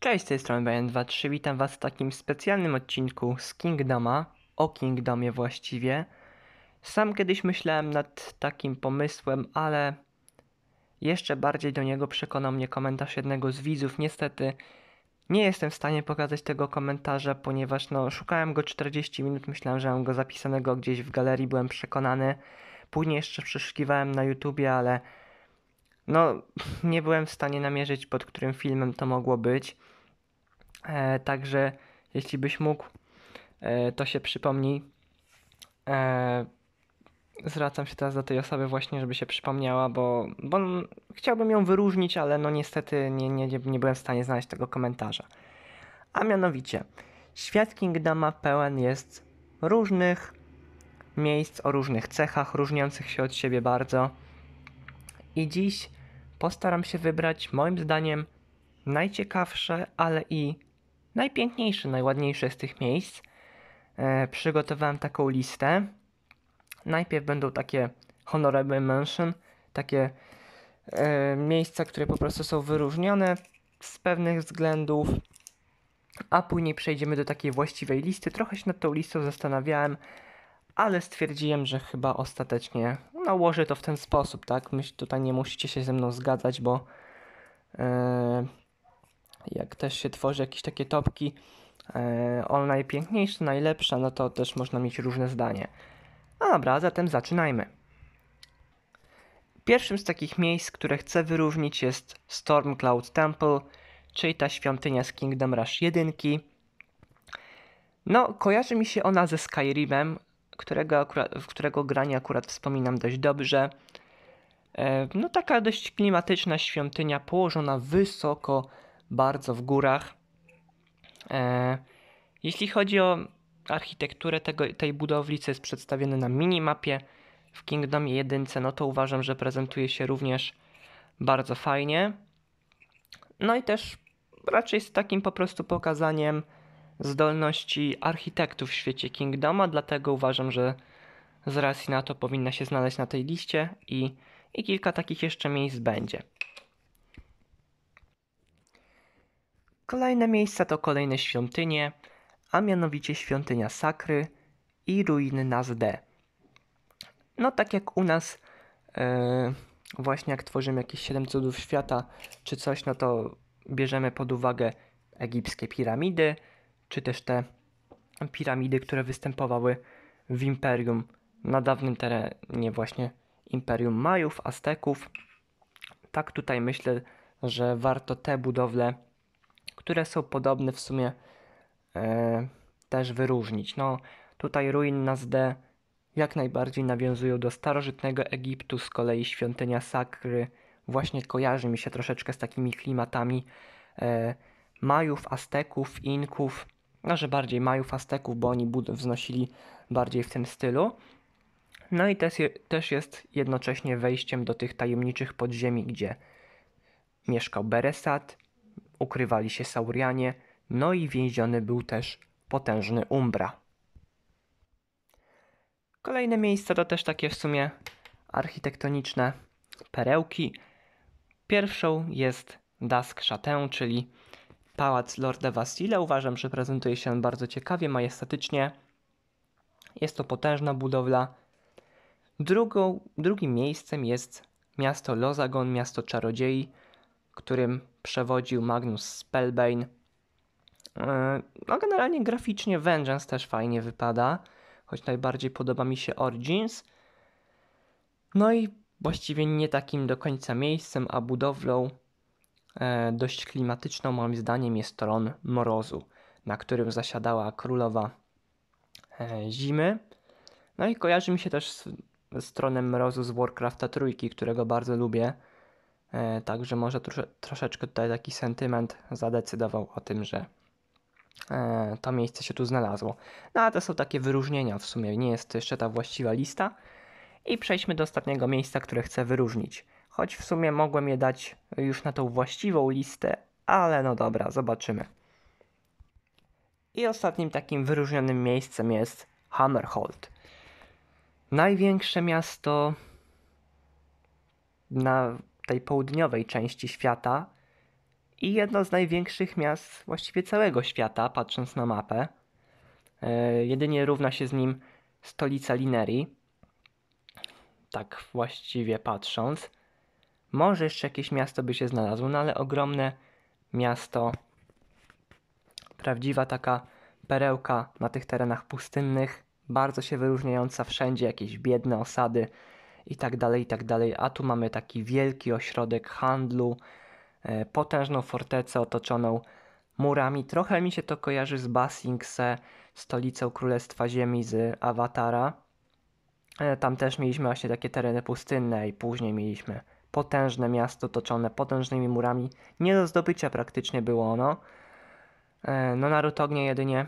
Cześć, z tej strony BN23, witam was w takim specjalnym odcinku z Kingdoma, o Kingdomie właściwie. Sam kiedyś myślałem nad takim pomysłem, ale jeszcze bardziej do niego przekonał mnie komentarz jednego z widzów. Niestety nie jestem w stanie pokazać tego komentarza, ponieważ no, szukałem go 40 minut, myślałem, że mam go zapisanego gdzieś w galerii, byłem przekonany. Później jeszcze przeszukiwałem na YouTubie, ale no, nie byłem w stanie namierzyć, pod którym filmem to mogło być. E, także, jeśli byś mógł, e, to się przypomnij. E, zwracam się teraz do tej osoby właśnie, żeby się przypomniała, bo, bo chciałbym ją wyróżnić, ale no niestety nie, nie, nie byłem w stanie znaleźć tego komentarza. A mianowicie, świat Kingdama pełen jest różnych miejsc o różnych cechach, różniących się od siebie bardzo. I dziś postaram się wybrać, moim zdaniem, najciekawsze, ale i najpiękniejsze, najładniejsze z tych miejsc. E, przygotowałem taką listę. Najpierw będą takie honorable mention, takie e, miejsca, które po prostu są wyróżnione z pewnych względów, a później przejdziemy do takiej właściwej listy. Trochę się nad tą listą zastanawiałem, ale stwierdziłem, że chyba ostatecznie nałożę to w ten sposób, tak? Myśl, tutaj nie musicie się ze mną zgadzać, bo e, jak też się tworzy jakieś takie topki, yy, e, on najpiękniejszy, najlepsza, no to też można mieć różne zdanie. No a dobra, zatem zaczynajmy. Pierwszym z takich miejsc, które chcę wyróżnić jest Stormcloud Temple, czyli ta świątynia z Kingdom Rush 1. No, kojarzy mi się ona ze Skyrimem, którego, akurat, którego granie akurat wspominam dość dobrze. E, no taka dość klimatyczna świątynia położona wysoko, bardzo w górach. E, jeśli chodzi o architekturę tego, tej budowli, co jest przedstawione na minimapie w Kingdomie 1, no to uważam, że prezentuje się również bardzo fajnie. No i też raczej z takim po prostu pokazaniem zdolności architektów w świecie Kingdoma, dlatego uważam, że z racji na to powinna się znaleźć na tej liście i, i kilka takich jeszcze miejsc będzie. Kolejne miejsca to kolejne świątynie, a mianowicie świątynia Sakry i ruiny Nazde. No tak jak u nas, yy, właśnie jak tworzymy jakieś 7 cudów świata czy coś, no to bierzemy pod uwagę egipskie piramidy, czy też te piramidy, które występowały w imperium na dawnym terenie właśnie imperium Majów, Azteków. Tak tutaj myślę, że warto te budowle, które są podobne w sumie, e, też wyróżnić. No, tutaj ruin Nazde jak najbardziej nawiązują do starożytnego Egiptu, z kolei świątynia Sakry właśnie kojarzy mi się troszeczkę z takimi klimatami e, Majów, Azteków, Inków no, że bardziej Majów, Azteków, bo oni bud- wznosili bardziej w tym stylu. No i też, je, też jest jednocześnie wejściem do tych tajemniczych podziemi, gdzie mieszkał Beresat, ukrywali się Saurianie, no i więziony był też potężny Umbra. Kolejne miejsca to też takie w sumie architektoniczne perełki. Pierwszą jest Dask Chateau, czyli Pałac Lorda Wasile uważam, że prezentuje się on bardzo ciekawie, majestatycznie. Jest to potężna budowla. Drugą, drugim miejscem jest miasto Lozagon, miasto czarodziei, którym przewodził Magnus Spellbane. No generalnie graficznie Vengeance też fajnie wypada, choć najbardziej podoba mi się Origins. No i właściwie nie takim do końca miejscem, a budowlą E, dość klimatyczną moim zdaniem jest tron mrozu, na którym zasiadała królowa e, zimy. No i kojarzy mi się też z, z tronem mrozu z Warcrafta trójki, którego bardzo lubię. E, także może trosze, troszeczkę tutaj taki sentyment zadecydował o tym, że to miejsce się tu znalazło. No ale to są takie wyróżnienia w sumie, nie jest to jeszcze ta właściwa lista. I przejdźmy do ostatniego miejsca, które chcę wyróżnić choć w sumie mogłem je dać już na tą właściwą listę, ale no dobra, zobaczymy. I ostatnim takim wyróżnionym miejscem jest Hammerholt. Największe miasto na tej południowej części świata i jedno z największych miast właściwie całego świata, patrząc na mapę. E, jedynie równa się z nim stolica Linerii. Tak właściwie patrząc. Może jeszcze jakieś miasto by się znalazło, no ale ogromne miasto, prawdziwa taka perełka na tych terenach pustynnych, bardzo się wyróżniająca wszędzie, jakieś biedne osady i tak dalej, i tak dalej. A tu mamy taki wielki ośrodek handlu, e, potężną fortecę otoczoną murami. Trochę mi się to kojarzy z Basingse, stolicą Królestwa Ziemi z Awatara. E, tam też mieliśmy właśnie takie tereny pustynne i później mieliśmy potężne miasto toczone potężnymi murami. Nie do zdobycia praktycznie było ono. E, no naród ognie jedynie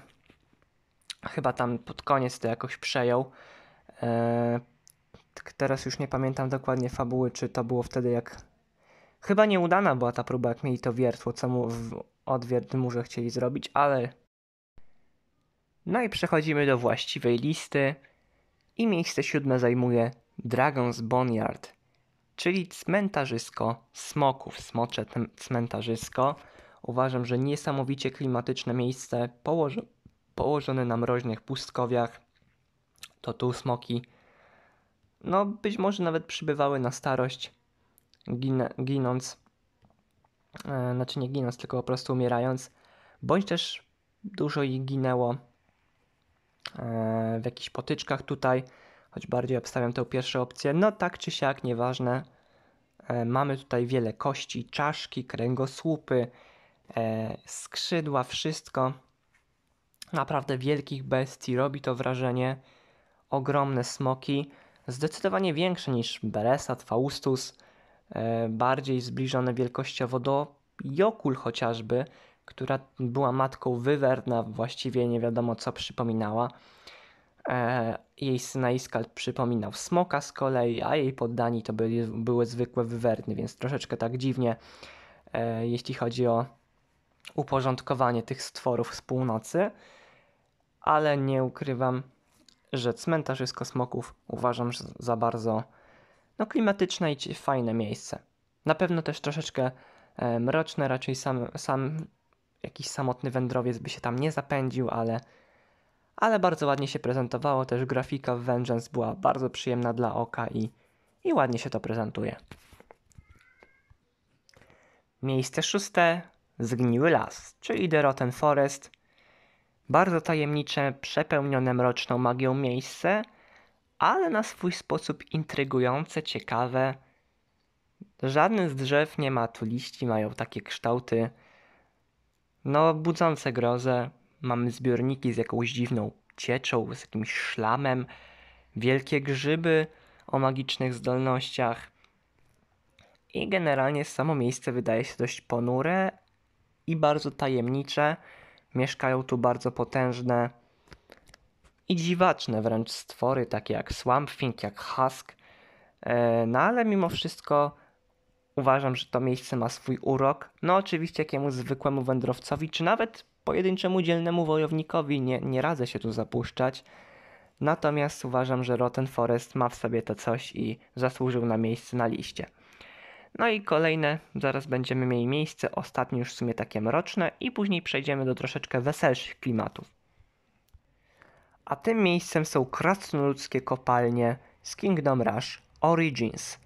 chyba tam pod koniec to jakoś przejął. E, teraz już nie pamiętam dokładnie fabuły, czy to było wtedy jak... Chyba nieudana była ta próba, jak mieli to wiertło, co mu w odwiertnym murze chcieli zrobić, ale... No i przechodzimy do właściwej listy. I miejsce siódme zajmuje Dragon's Boneyard czyli cmentarzysko smoków, smocze cmentarzysko. Uważam, że niesamowicie klimatyczne miejsce, położo położone na mroźnych pustkowiach. To tu smoki, no być może nawet przybywały na starość, gin ginąc, e, znaczy nie ginąc, tylko po prostu umierając, bądź też dużo ich ginęło e, w jakichś potyczkach tutaj choć bardziej obstawiam tę pierwszą opcję. No tak czy siak, nieważne. E, mamy tutaj wiele kości, czaszki, kręgosłupy, e, skrzydła, wszystko. Naprawdę wielkich bestii, robi to wrażenie. Ogromne smoki, zdecydowanie większe niż Beresat, Faustus, e, bardziej zbliżone wielkościowo do Jokul chociażby, która była matką wywerna, właściwie nie wiadomo co przypominała. E, jej syna Iskald przypominał smoka z kolei, a jej poddani to byli, były zwykłe wywerny, więc troszeczkę tak dziwnie, e, jeśli chodzi o uporządkowanie tych stworów z północy. Ale nie ukrywam, że cmentarz Smoków uważam za bardzo no, klimatyczne i fajne miejsce. Na pewno też troszeczkę e, mroczne, raczej sam, sam jakiś samotny wędrowiec by się tam nie zapędził, ale ale bardzo ładnie się prezentowało, też grafika w Vengeance była bardzo przyjemna dla oka i, i ładnie się to prezentuje. Miejsce szóste, Zgniły Las, czyli The Rotten Forest. Bardzo tajemnicze, przepełnione mroczną magią miejsce, ale na swój sposób intrygujące, ciekawe. Żadne z drzew nie ma tu liści, mają takie kształty, no budzące grozę. Mamy zbiorniki z jakąś dziwną cieczą, z jakimś szlamem, wielkie grzyby o magicznych zdolnościach. I generalnie samo miejsce wydaje się dość ponure i bardzo tajemnicze. Mieszkają tu bardzo potężne i dziwaczne wręcz stwory, takie jak Swampfink, jak Husk. E, no ale mimo wszystko Uważam, że to miejsce ma swój urok. No oczywiście jakiemuś zwykłemu wędrowcowi, czy nawet pojedynczemu dzielnemu wojownikowi nie, nie radzę się tu zapuszczać. Natomiast uważam, że Rotten Forest ma w sobie to coś i zasłużył na miejsce na liście. No i kolejne, zaraz będziemy mieli miejsce, ostatnie już w sumie takie mroczne i później przejdziemy do troszeczkę weselszych klimatów. A tym miejscem są krasnoludzkie kopalnie z Kingdom Rush Origins –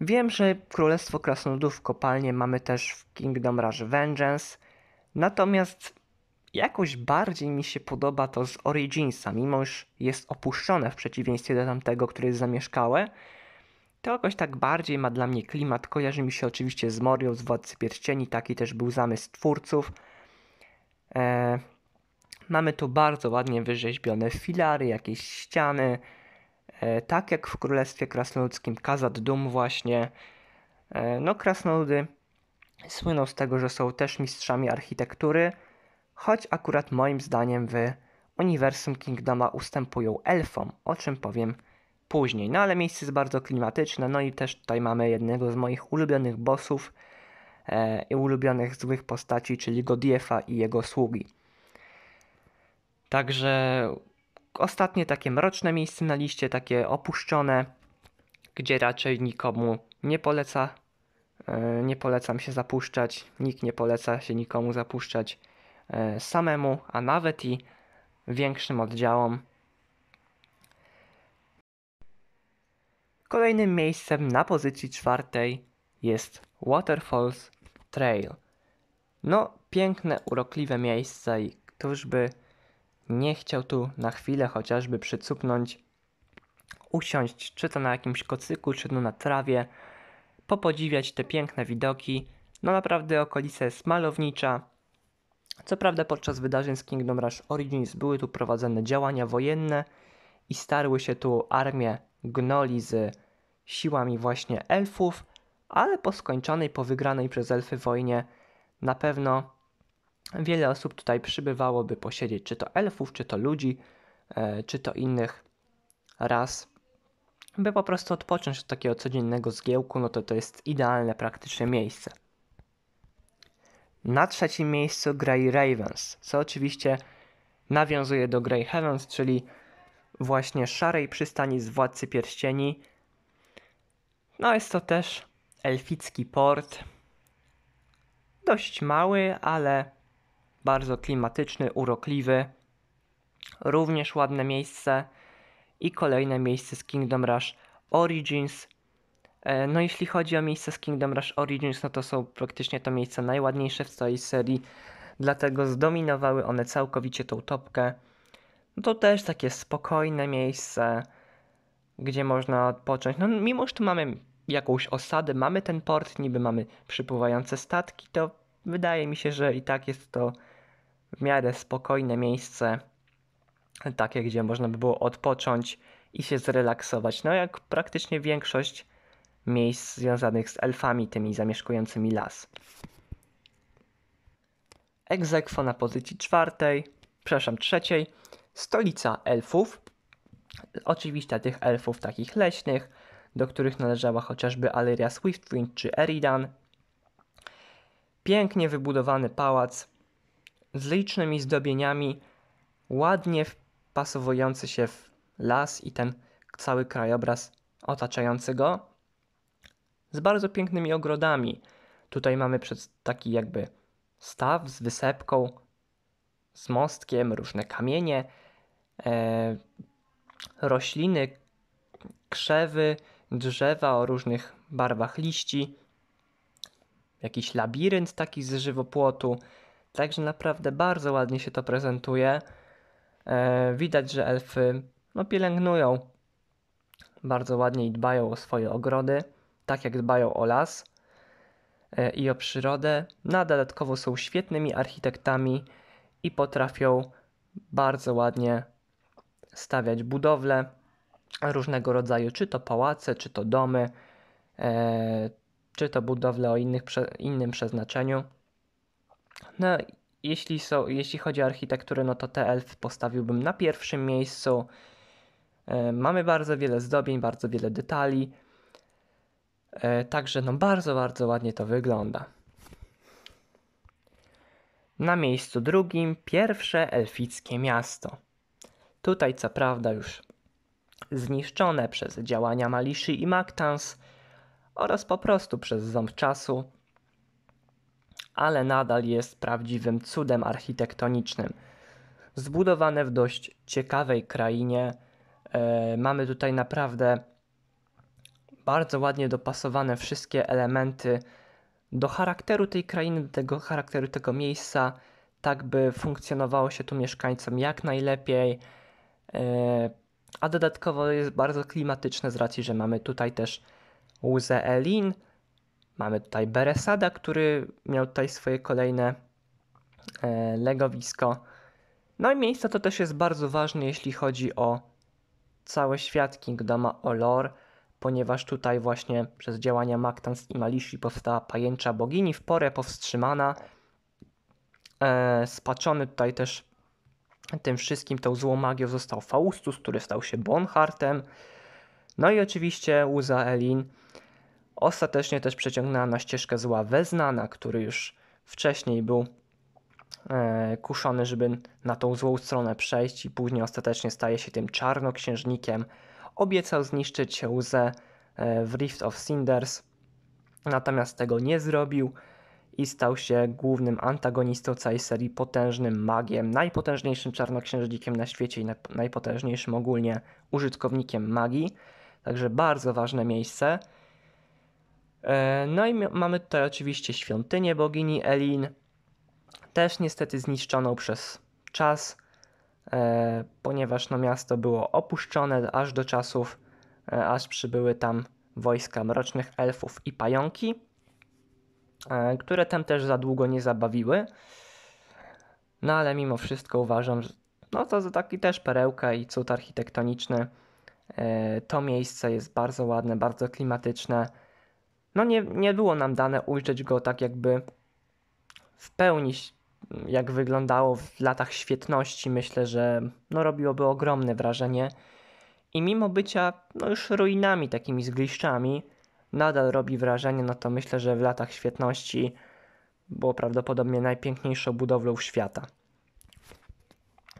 Wiem, że Królestwo Krasnodów w kopalnie mamy też w Kingdom Rush Vengeance, natomiast jakoś bardziej mi się podoba to z Originsa, mimo iż jest opuszczone w przeciwieństwie do tamtego, który jest zamieszkałe, to jakoś tak bardziej ma dla mnie klimat, kojarzy mi się oczywiście z Morią, z Władcy Pierścieni, taki też był zamysł twórców. Eee, mamy tu bardzo ładnie wyrzeźbione filary, jakieś ściany, E, tak jak w Królestwie Krasnoludzkim Kazad Dum właśnie. E, no krasnoludy słyną z tego, że są też mistrzami architektury, choć akurat moim zdaniem w uniwersum Kingdoma ustępują elfom, o czym powiem później. No ale miejsce jest bardzo klimatyczne, no i też tutaj mamy jednego z moich ulubionych bossów e, i ulubionych złych postaci, czyli Godiefa i jego sługi. Także ostatnie takie mroczne miejsce na liście, takie opuszczone, gdzie raczej nikomu nie poleca. E, nie polecam się zapuszczać, nikt nie poleca się nikomu zapuszczać e, samemu, a nawet i większym oddziałom. Kolejnym miejscem na pozycji czwartej jest Waterfalls Trail. No, piękne, urokliwe miejsce i któż by nie chciał tu na chwilę chociażby przycupnąć, usiąść czy to na jakimś kocyku, czy to no na trawie, popodziwiać te piękne widoki. No naprawdę okolica jest malownicza. Co prawda podczas wydarzeń z Kingdom Rush Origins były tu prowadzone działania wojenne i starły się tu armie gnoli z siłami właśnie elfów, ale po skończonej, po wygranej przez elfy wojnie na pewno Wiele osób tutaj przybywało, by posiedzieć, czy to elfów, czy to ludzi, e, czy to innych ras. By po prostu odpocząć od takiego codziennego zgiełku, no to to jest idealne, praktyczne miejsce. Na trzecim miejscu Grey Ravens, co oczywiście nawiązuje do Grey Heavens, czyli właśnie szarej przystani z Władcy Pierścieni. No jest to też elficki port. Dość mały, ale bardzo klimatyczny, urokliwy. Również ładne miejsce i kolejne miejsce z Kingdom Rush Origins. E, no jeśli chodzi o miejsca z Kingdom Rush Origins, no to są praktycznie to miejsca najładniejsze w całej serii, dlatego zdominowały one całkowicie tą topkę. No to też takie spokojne miejsce, gdzie można odpocząć. No mimo, że tu mamy jakąś osadę, mamy ten port, niby mamy przypływające statki, to wydaje mi się, że i tak jest to w miarę spokojne miejsce, takie gdzie można by było odpocząć i się zrelaksować. No jak praktycznie większość miejsc związanych z elfami, tymi zamieszkującymi las. Egzekwo na pozycji czwartej, przepraszam, trzeciej, stolica elfów. Oczywiście tych elfów takich leśnych, do których należała chociażby Aleria Swiftwind czy Eridan. Pięknie wybudowany pałac z licznymi zdobieniami, ładnie wpasowujący się w las i ten cały krajobraz otaczający go, z bardzo pięknymi ogrodami. Tutaj mamy taki jakby staw z wysepką, z mostkiem, różne kamienie, e, rośliny, krzewy, drzewa o różnych barwach liści, jakiś labirynt taki z żywopłotu, Także naprawdę bardzo ładnie się to prezentuje. E, widać, że elfy no, pielęgnują bardzo ładnie i dbają o swoje ogrody, tak jak dbają o las e, i o przyrodę. Na no, dodatkowo są świetnymi architektami i potrafią bardzo ładnie stawiać budowle różnego rodzaju, czy to pałace, czy to domy, e, czy to budowle o innych, innym przeznaczeniu. No, jeśli, są, jeśli chodzi o architekturę, no to te elfy postawiłbym na pierwszym miejscu. E, mamy bardzo wiele zdobień, bardzo wiele detali. E, także no bardzo, bardzo ładnie to wygląda. Na miejscu drugim pierwsze elfickie miasto. Tutaj co prawda już zniszczone przez działania Maliszy i Maktans oraz po prostu przez ząb czasu, ale nadal jest prawdziwym cudem architektonicznym. Zbudowane w dość ciekawej krainie, e, mamy tutaj naprawdę bardzo ładnie dopasowane wszystkie elementy do charakteru tej krainy, do tego charakteru tego miejsca, tak by funkcjonowało się tu mieszkańcom jak najlepiej. E, a dodatkowo jest bardzo klimatyczne z racji, że mamy tutaj też łzę Elin, Mamy tutaj Beresada, który miał tutaj swoje kolejne e, legowisko. No i miejsce to też jest bardzo ważne, jeśli chodzi o cały świat Kingdoma Olor, ponieważ tutaj właśnie przez działania Maktans i Malishi powstała pajęcza bogini, w porę powstrzymana. E, spaczony tutaj też tym wszystkim, tą złą magią został Faustus, który stał się Bonhartem. No i oczywiście Uza Elin, Ostatecznie też przeciągnęła na ścieżkę zła Weznana, który już wcześniej był e, kuszony, żeby na tą złą stronę przejść i później ostatecznie staje się tym czarnoksiężnikiem. Obiecał zniszczyć łzę e, w Rift of Cinders, natomiast tego nie zrobił i stał się głównym antagonistą całej serii, potężnym magiem, najpotężniejszym czarnoksiężnikiem na świecie i najpotężniejszym ogólnie użytkownikiem magii. Także bardzo ważne miejsce. E, no i mamy tutaj oczywiście świątynię bogini Elin, też niestety zniszczoną przez czas, e, ponieważ no miasto było opuszczone aż do czasów, e, aż przybyły tam wojska mrocznych elfów i pająki, które tam też za długo nie zabawiły. No ale mimo wszystko uważam, że no to za taki też perełka i cud architektoniczny. To miejsce jest bardzo ładne, bardzo klimatyczne no nie, nie było nam dane ujrzeć go tak jakby w pełni, jak wyglądało w latach świetności. Myślę, że no robiłoby ogromne wrażenie. I mimo bycia no już ruinami, takimi zgliszczami, nadal robi wrażenie, no to myślę, że w latach świetności było prawdopodobnie najpiękniejszą budowlą świata.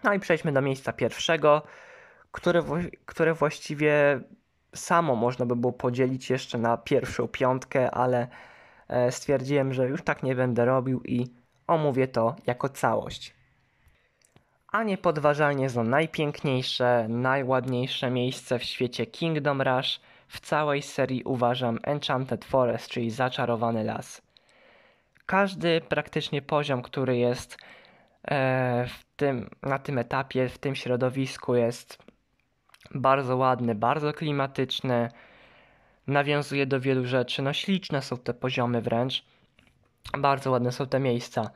No i przejdźmy do miejsca pierwszego, które, które właściwie samo można by było podzielić jeszcze na pierwszą piątkę, ale e, stwierdziłem, że już tak nie będę robił i omówię to jako całość. A niepodważalnie za najpiękniejsze, najładniejsze miejsce w świecie Kingdom Rush w całej serii uważam Enchanted Forest, czyli Zaczarowany Las. Każdy praktycznie poziom, który jest e, w tym, na tym etapie, w tym środowisku jest bardzo ładny, bardzo klimatyczny. Nawiązuje do wielu rzeczy. No śliczne są te poziomy wręcz. Bardzo ładne są te miejsca.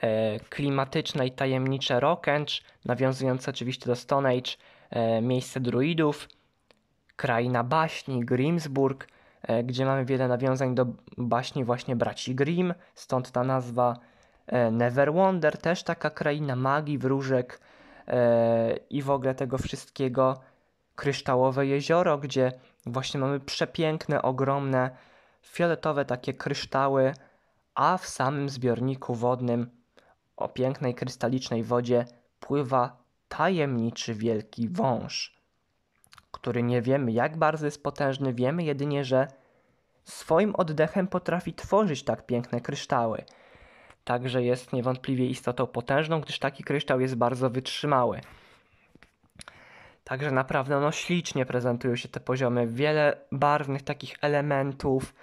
E, klimatyczne i tajemnicze Rockenge, nawiązujące oczywiście do Stone Age, e, miejsce druidów, kraina baśni, Grimsburg, e, gdzie mamy wiele nawiązań do baśni właśnie braci Grimm, stąd ta nazwa e, Neverwonder, też taka kraina magii, wróżek e, i w ogóle tego wszystkiego, kryształowe jezioro, gdzie właśnie mamy przepiękne, ogromne, fioletowe takie kryształy, a w samym zbiorniku wodnym o pięknej, krystalicznej wodzie pływa tajemniczy wielki wąż, który nie wiemy jak bardzo jest potężny, wiemy jedynie, że swoim oddechem potrafi tworzyć tak piękne kryształy. Także jest niewątpliwie istotą potężną, gdyż taki kryształ jest bardzo wytrzymały. Także naprawdę no, ślicznie prezentują się te poziomy. Wiele barwnych takich elementów,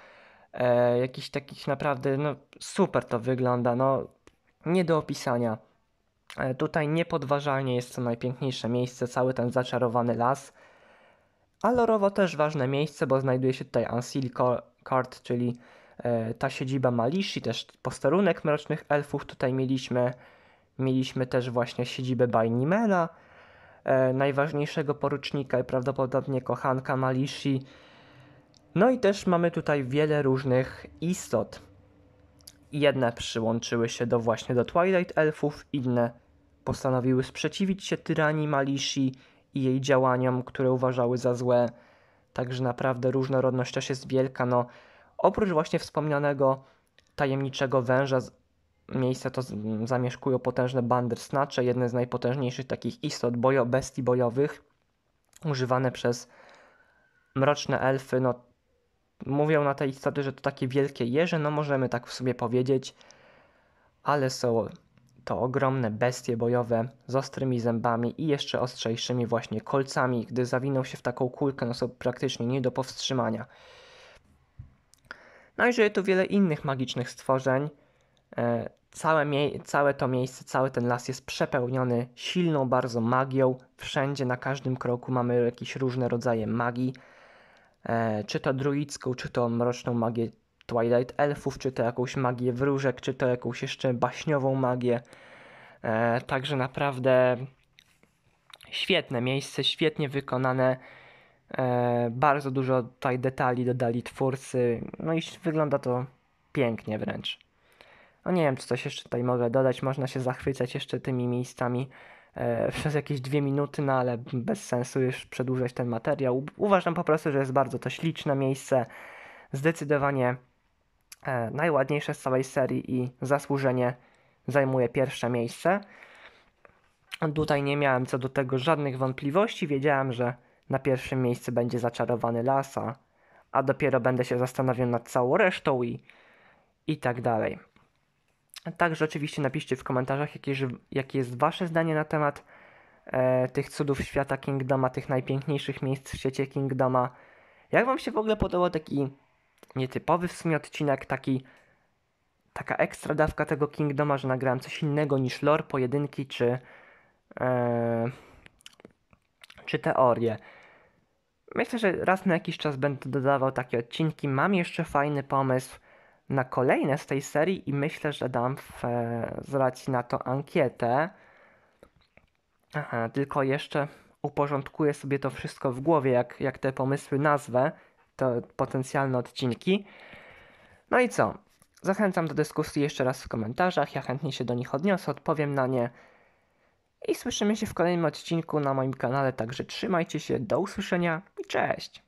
e, jakichś takich naprawdę, no super to wygląda, no nie do opisania. E, tutaj niepodważalnie jest to najpiękniejsze miejsce, cały ten zaczarowany las. Alorowo też ważne miejsce, bo znajduje się tutaj Ancil Court, czyli e, ta siedziba Malishi, też posterunek Mrocznych Elfów tutaj mieliśmy. Mieliśmy też właśnie siedzibę Bajnimena. E, najważniejszego porucznika i prawdopodobnie kochanka Malishi. No i też mamy tutaj wiele różnych istot. Jedne przyłączyły się do właśnie do Twilight Elfów, inne postanowiły sprzeciwić się tyranii Malishi i jej działaniom, które uważały za złe. Także naprawdę różnorodność też jest wielka. No, oprócz właśnie wspomnianego tajemniczego węża Miejsce to zamieszkują potężne bandersnacze, jedne z najpotężniejszych takich istot bojo, bestii bojowych, używane przez mroczne elfy. No, mówią na tej istoty, że to takie wielkie jeże, no możemy tak w sobie powiedzieć, ale są to ogromne bestie bojowe z ostrymi zębami i jeszcze ostrzejszymi właśnie kolcami. Gdy zawiną się w taką kulkę, no są praktycznie nie do powstrzymania. No i żyje tu wiele innych magicznych stworzeń, E, całe, całe to miejsce, cały ten las jest przepełniony silną bardzo magią. Wszędzie, na każdym kroku mamy jakieś różne rodzaje magii. E, czy to druicką, czy to mroczną magię Twilight Elfów, czy to jakąś magię wróżek, czy to jakąś jeszcze baśniową magię. E, także naprawdę świetne miejsce, świetnie wykonane. Bardzo dużo tutaj detali dodali twórcy. No i wygląda to pięknie wręcz. No nie wiem, czy coś jeszcze tutaj mogę dodać. Można się zachwycać jeszcze tymi miejscami e, przez jakieś dwie minuty, no ale bez sensu już przedłużać ten materiał. Uważam po prostu, że jest bardzo to śliczne miejsce. Zdecydowanie e, najładniejsze z całej serii i zasłużenie zajmuje pierwsze miejsce. Tutaj nie miałem co do tego żadnych wątpliwości. Wiedziałem, że na pierwszym miejscu będzie zaczarowany lasa, a dopiero będę się zastanawiał nad całą resztą i, i tak dalej. Także oczywiście napiszcie w komentarzach, jakie, jakie jest Wasze zdanie na temat e, tych cudów świata Kingdoma, tych najpiękniejszych miejsc w świecie Kingdoma. Jak Wam się w ogóle podobał taki nietypowy w sumie odcinek, taki, taka ekstra dawka tego Kingdoma, że nagrałem coś innego niż lore, pojedynki czy, e, czy teorie. Myślę, że raz na jakiś czas będę dodawał takie odcinki. Mam jeszcze fajny pomysł na kolejne z tej serii i myślę, że dam w, e, z racji na to ankietę. Aha, tylko jeszcze uporządkuję sobie to wszystko w głowie, jak, jak te pomysły nazwę, te potencjalne odcinki. No i co? Zachęcam do dyskusji jeszcze raz w komentarzach. Ja chętnie się do nich odniosę, odpowiem na nie. I słyszymy się w kolejnym odcinku na moim kanale, także trzymajcie się, do usłyszenia i cześć!